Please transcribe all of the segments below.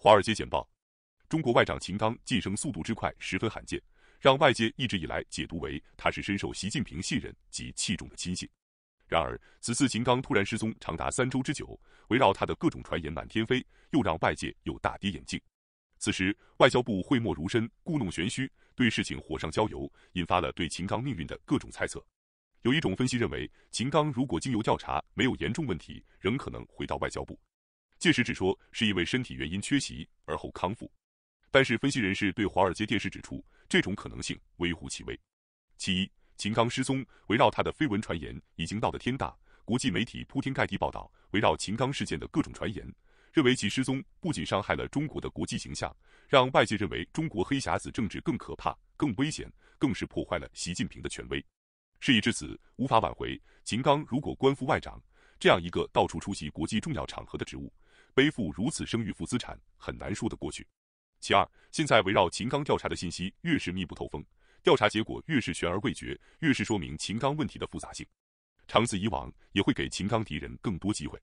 《华尔街简报》，中国外长秦刚晋升速度之快，十分罕见，让外界一直以来解读为他是深受习近平信任及器重的亲信。然而，此次秦刚突然失踪长达三周之久，围绕他的各种传言满天飞，又让外界又大跌眼镜。此时，外交部讳莫如深，故弄玄虚，对事情火上浇油，引发了对秦刚命运的各种猜测。有一种分析认为，秦刚如果经由调查没有严重问题，仍可能回到外交部。届时只说是因为身体原因缺席，而后康复。但是，分析人士对华尔街电视指出，这种可能性微乎其微。其一，秦刚失踪，围绕他的绯闻传言已经闹得天大，国际媒体铺天盖地报道围绕秦刚事件的各种传言，认为其失踪不仅伤害了中国的国际形象，让外界认为中国黑匣子政治更可怕、更危险，更是破坏了习近平的权威。事已至此，无法挽回。秦刚如果官复外长这样一个到处出席国际重要场合的职务。背负如此生育负资产，很难说得过去。其二，现在围绕秦刚调查的信息越是密不透风，调查结果越是悬而未决，越是说明秦刚问题的复杂性。长此以往，也会给秦刚敌人更多机会。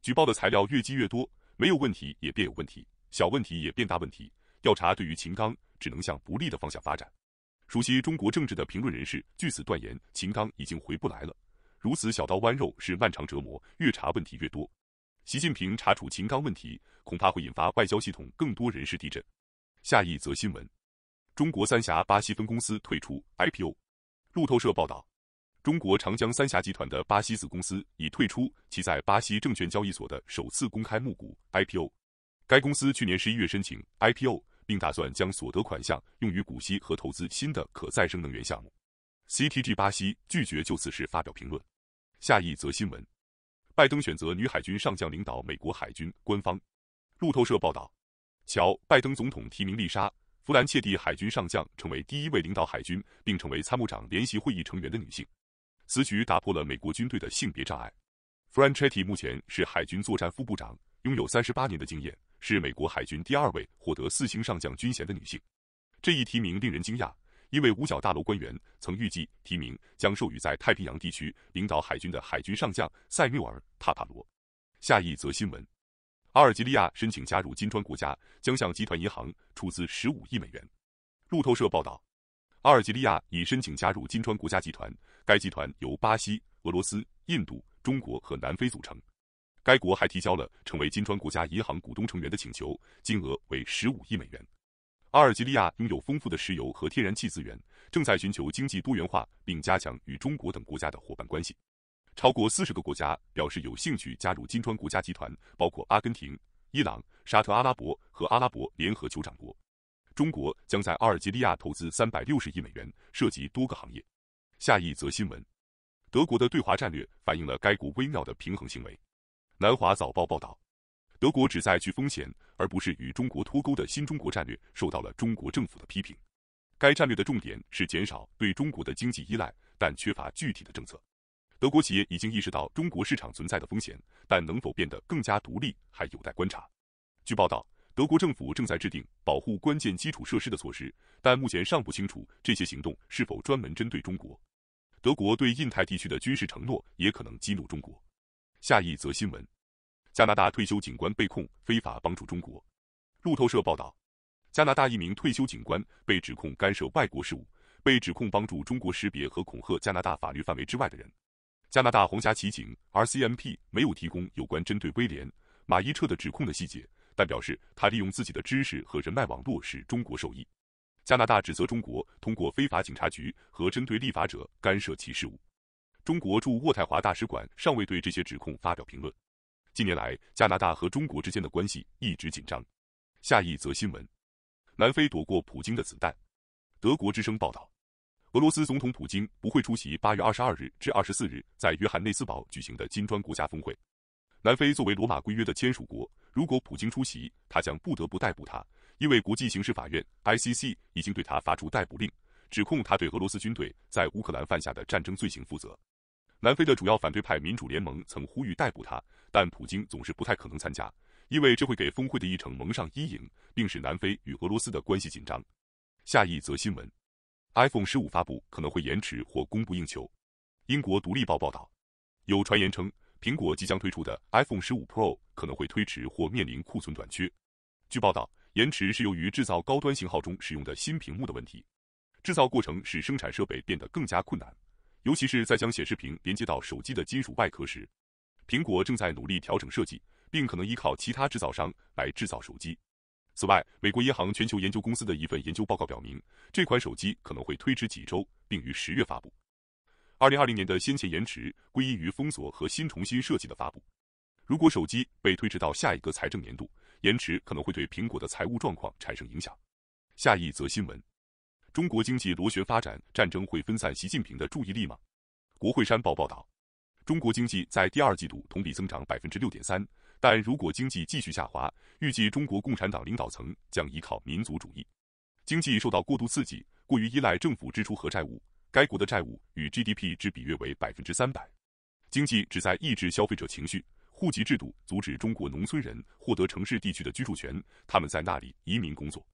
举报的材料越积越多，没有问题也变有问题，小问题也变大问题。调查对于秦刚只能向不利的方向发展。熟悉中国政治的评论人士据此断言，秦刚已经回不来了。如此小刀剜肉是漫长折磨，越查问题越多。习近平查处秦刚问题，恐怕会引发外交系统更多人事地震。下一则新闻：中国三峡巴西分公司退出 IPO。路透社报道，中国长江三峡集团的巴西子公司已退出其在巴西证券交易所的首次公开募股 IPO。该公司去年十一月申请 IPO，并打算将所得款项用于股息和投资新的可再生能源项目。CTG 巴西拒绝就此事发表评论。下一则新闻。拜登选择女海军上将领导美国海军。官方，路透社报道，乔·拜登总统提名丽莎·弗兰切蒂海军上将成为第一位领导海军并成为参谋长联席会议成员的女性。此举打破了美国军队的性别障碍。Franchetti 目前是海军作战副部长，拥有三十八年的经验，是美国海军第二位获得四星上将军衔的女性。这一提名令人惊讶。因为五角大楼官员曾预计提名将授予在太平洋地区领导海军的海军上将塞缪尔·帕帕罗。下一则新闻：阿尔及利亚申请加入金砖国家，将向集团银行出资十五亿美元。路透社报道，阿尔及利亚已申请加入金砖国家集团，该集团由巴西、俄罗斯、印度、中国和南非组成。该国还提交了成为金砖国家银行股东成员的请求，金额为十五亿美元。阿尔及利亚拥有丰富的石油和天然气资源，正在寻求经济多元化，并加强与中国等国家的伙伴关系。超过四十个国家表示有兴趣加入金砖国家集团，包括阿根廷、伊朗、沙特阿拉伯和阿拉伯联合酋长国。中国将在阿尔及利亚投资三百六十亿美元，涉及多个行业。下一则新闻：德国的对华战略反映了该国微妙的平衡行为。南华早报报道。德国旨在去风险，而不是与中国脱钩的新中国战略受到了中国政府的批评。该战略的重点是减少对中国的经济依赖，但缺乏具体的政策。德国企业已经意识到中国市场存在的风险，但能否变得更加独立还有待观察。据报道，德国政府正在制定保护关键基础设施的措施，但目前尚不清楚这些行动是否专门针对中国。德国对印太地区的军事承诺也可能激怒中国。下一则新闻。加拿大退休警官被控非法帮助中国。路透社报道，加拿大一名退休警官被指控干涉外国事务，被指控帮助中国识别和恐吓加拿大法律范围之外的人。加拿大红霞骑警 （RCMP） 没有提供有关针对威廉·马伊彻的指控的细节，但表示他利用自己的知识和人脉网络使中国受益。加拿大指责中国通过非法警察局和针对立法者干涉其事务。中国驻渥太华大使馆尚未对这些指控发表评论。近年来，加拿大和中国之间的关系一直紧张。下一则新闻：南非躲过普京的子弹。德国之声报道，俄罗斯总统普京不会出席八月二十二日至二十四日在约翰内斯堡举行的金砖国家峰会。南非作为罗马规约的签署国，如果普京出席，他将不得不逮捕他，因为国际刑事法院 （ICC） 已经对他发出逮捕令，指控他对俄罗斯军队在乌克兰犯下的战争罪行负责。南非的主要反对派民主联盟曾呼吁逮捕他，但普京总是不太可能参加，因为这会给峰会的议程蒙上阴影，并使南非与俄罗斯的关系紧张。下一则新闻：iPhone 十五发布可能会延迟或供不应求。英国独立报报道，有传言称苹果即将推出的 iPhone 十五 Pro 可能会推迟或面临库存短缺。据报道，延迟是由于制造高端型号中使用的新屏幕的问题，制造过程使生产设备变得更加困难。尤其是在将显示屏连接到手机的金属外壳时，苹果正在努力调整设计，并可能依靠其他制造商来制造手机。此外，美国银行全球研究公司的一份研究报告表明，这款手机可能会推迟几周，并于十月发布。二零二零年的先前延迟归因于封锁和新重新设计的发布。如果手机被推迟到下一个财政年度，延迟可能会对苹果的财务状况产生影响。下一则新闻。中国经济螺旋发展，战争会分散习近平的注意力吗？国会山报报道，中国经济在第二季度同比增长百分之六点三，但如果经济继续下滑，预计中国共产党领导层将依靠民族主义。经济受到过度刺激，过于依赖政府支出和债务，该国的债务与 GDP 之比约为百分之三百。经济旨在抑制消费者情绪，户籍制度阻止中国农村人获得城市地区的居住权，他们在那里移民工作。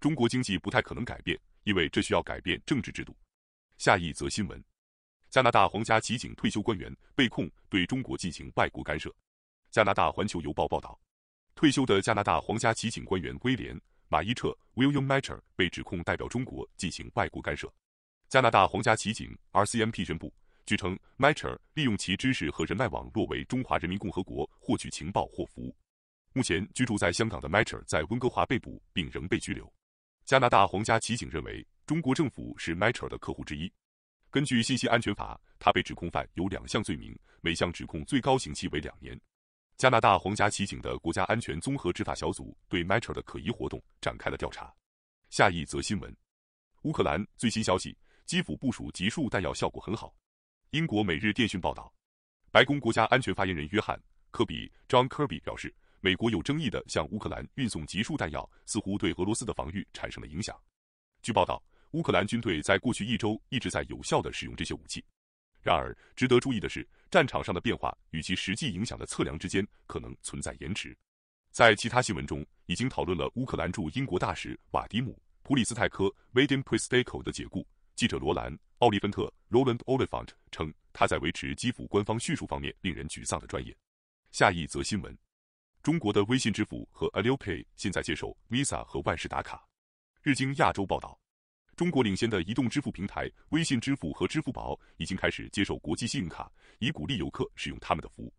中国经济不太可能改变。因为这需要改变政治制度。下一则新闻：加拿大皇家骑警退休官员被控对中国进行外国干涉。加拿大环球邮报报道，退休的加拿大皇家骑警官员威廉·马伊彻 （William Mayer） 被指控代表中国进行外国干涉。加拿大皇家骑警 （RCMP） 宣布，据称，Mayer 利用其知识和人脉网络为中华人民共和国获取情报或服务。目前居住在香港的 Mayer 在温哥华被捕，并仍被拘留。加拿大皇家骑警认为，中国政府是 Metro 的客户之一。根据信息安全法，他被指控犯有两项罪名，每项指控最高刑期为两年。加拿大皇家骑警的国家安全综合执法小组对 Metro 的可疑活动展开了调查。下一则新闻：乌克兰最新消息，基辅部署集束弹药效果很好。英国《每日电讯报》报道，白宫国家安全发言人约翰·科比 （John Kirby） 表示。美国有争议的向乌克兰运送集束弹药，似乎对俄罗斯的防御产生了影响。据报道，乌克兰军队在过去一周一直在有效地使用这些武器。然而，值得注意的是，战场上的变化与其实际影响的测量之间可能存在延迟。在其他新闻中，已经讨论了乌克兰驻英国大使瓦迪姆·普里斯泰科 （Vadim p r i s t e k o 的解雇。记者罗兰·奥利芬特 （Roland o l f a n t 称，他在维持基辅官方叙述方面令人沮丧的专业。下一则新闻。中国的微信支付和 Alipay 现在接受 Visa 和万事达卡。日经亚洲报道，中国领先的移动支付平台微信支付和支付宝已经开始接受国际信用卡，以鼓励游客使用他们的服务。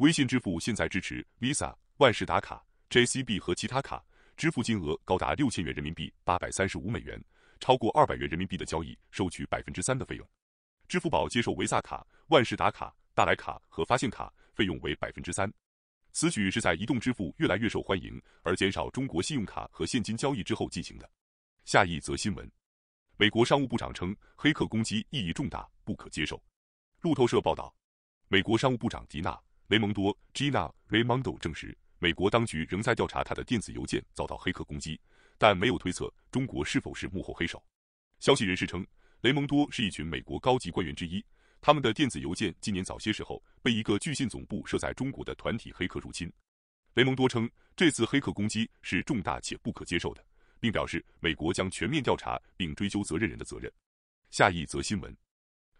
微信支付现在支持 Visa、万事达卡、JCB 和其他卡，支付金额高达六千元人民币（八百三十五美元），超过二百元人民币的交易收取百分之三的费用。支付宝接受 Visa 卡、万事达卡、大来卡和发现卡，费用为百分之三。此举是在移动支付越来越受欢迎，而减少中国信用卡和现金交易之后进行的。下一则新闻：美国商务部长称黑客攻击意义重大，不可接受。路透社报道，美国商务部长迪娜·雷蒙多 （Gina Raimondo） 证实，美国当局仍在调查他的电子邮件遭到黑客攻击，但没有推测中国是否是幕后黑手。消息人士称，雷蒙多是一群美国高级官员之一。他们的电子邮件今年早些时候被一个据信总部设在中国的团体黑客入侵。雷蒙多称，这次黑客攻击是重大且不可接受的，并表示美国将全面调查并追究责任人的责任。下一则新闻，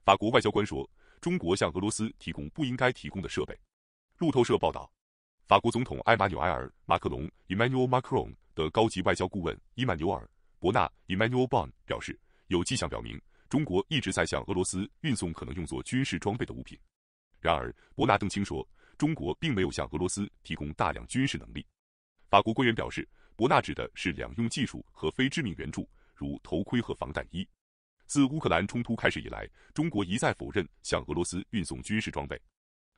法国外交官说，中国向俄罗斯提供不应该提供的设备。路透社报道，法国总统埃马纽埃尔·马克龙 （Emmanuel Macron） 的高级外交顾问伊曼纽尔·伯纳 （Emmanuel Bon） 表示，有迹象表明。中国一直在向俄罗斯运送可能用作军事装备的物品，然而伯纳登清说，中国并没有向俄罗斯提供大量军事能力。法国官员表示，伯纳指的是两用技术和非致命援助，如头盔和防弹衣。自乌克兰冲突开始以来，中国一再否认向俄罗斯运送军事装备。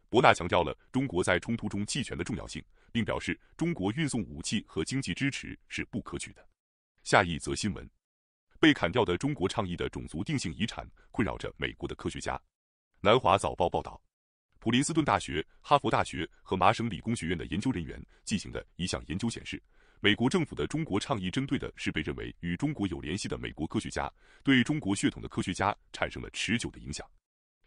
伯纳强调了中国在冲突中弃权的重要性，并表示中国运送武器和经济支持是不可取的。下一则新闻。被砍掉的中国倡议的种族定性遗产困扰着美国的科学家。南华早报报道，普林斯顿大学、哈佛大学和麻省理工学院的研究人员进行的一项研究显示，美国政府的中国倡议针对的是被认为与中国有联系的美国科学家，对中国血统的科学家产生了持久的影响。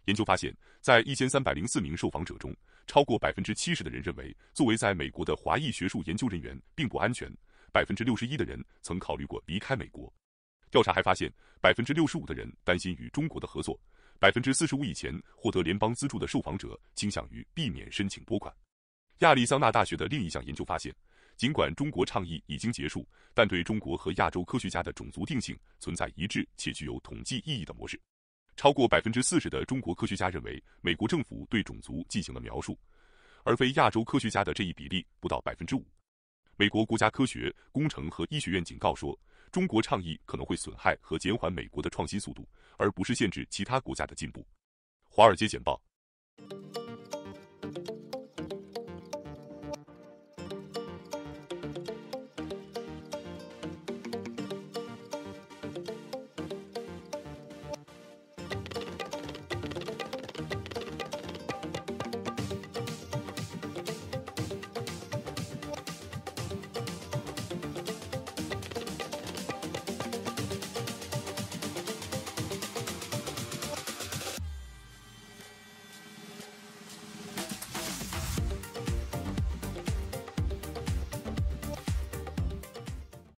研究发现，在一千三百零四名受访者中，超过百分之七十的人认为，作为在美国的华裔学术研究人员并不安全，百分之六十一的人曾考虑过离开美国。调查还发现，百分之六十五的人担心与中国的合作，百分之四十五以前获得联邦资助的受访者倾向于避免申请拨款。亚利桑那大学的另一项研究发现，尽管中国倡议已经结束，但对中国和亚洲科学家的种族定性存在一致且具有统计意义的模式。超过百分之四十的中国科学家认为美国政府对种族进行了描述，而非亚洲科学家的这一比例不到百分之五。美国国家科学、工程和医学院警告说。中国倡议可能会损害和减缓美国的创新速度，而不是限制其他国家的进步。《华尔街简报》。